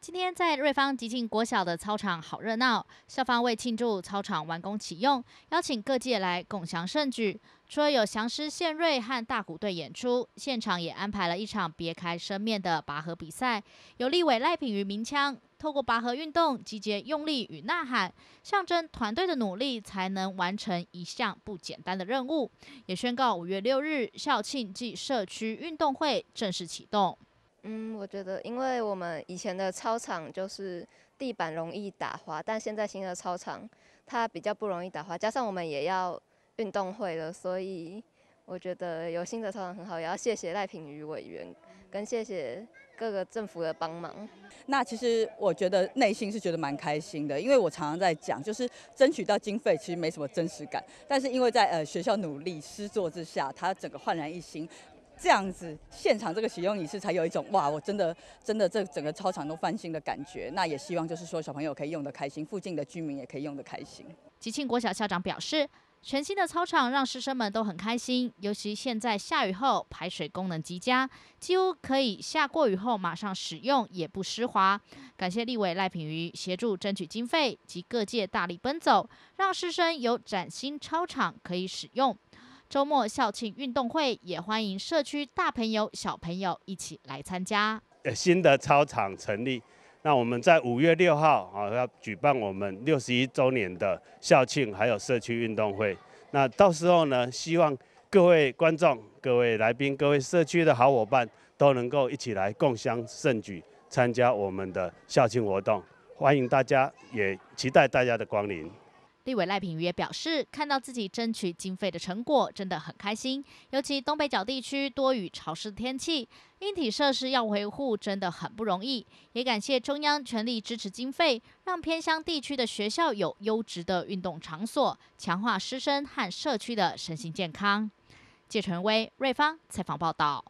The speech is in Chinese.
今天在瑞芳极进国小的操场好热闹，校方为庆祝操场完工启用，邀请各界来共享盛举。除了有翔狮献瑞和大鼓队演出，现场也安排了一场别开生面的拔河比赛，有立委赖品于鸣枪，透过拔河运动集结用力与呐喊，象征团队的努力才能完成一项不简单的任务，也宣告五月六日校庆暨社区运动会正式启动。嗯，我觉得，因为我们以前的操场就是地板容易打滑，但现在新的操场它比较不容易打滑，加上我们也要运动会了，所以我觉得有新的操场很好，也要谢谢赖品瑜委员跟谢谢各个政府的帮忙。那其实我觉得内心是觉得蛮开心的，因为我常常在讲，就是争取到经费其实没什么真实感，但是因为在呃学校努力施作之下，它整个焕然一新。这样子，现场这个启用仪式才有一种哇，我真的真的这整个操场都翻新的感觉。那也希望就是说小朋友可以用得开心，附近的居民也可以用得开心。吉庆国小校长表示，全新的操场让师生们都很开心，尤其现在下雨后排水功能极佳，几乎可以下过雨后马上使用，也不湿滑。感谢立委赖品瑜协助争取经费及各界大力奔走，让师生有崭新操场可以使用。周末校庆运动会也欢迎社区大朋友、小朋友一起来参加。呃，新的操场成立，那我们在五月六号啊要举办我们六十一周年的校庆，还有社区运动会。那到时候呢，希望各位观众、各位来宾、各位社区的好伙伴都能够一起来共襄盛举，参加我们的校庆活动。欢迎大家，也期待大家的光临。立委赖品约也表示，看到自己争取经费的成果，真的很开心。尤其东北角地区多雨潮湿天气，硬体设施要维护真的很不容易。也感谢中央全力支持经费，让偏乡地区的学校有优质的运动场所，强化师生和社区的身心健康。谢纯威、瑞芳采访报道。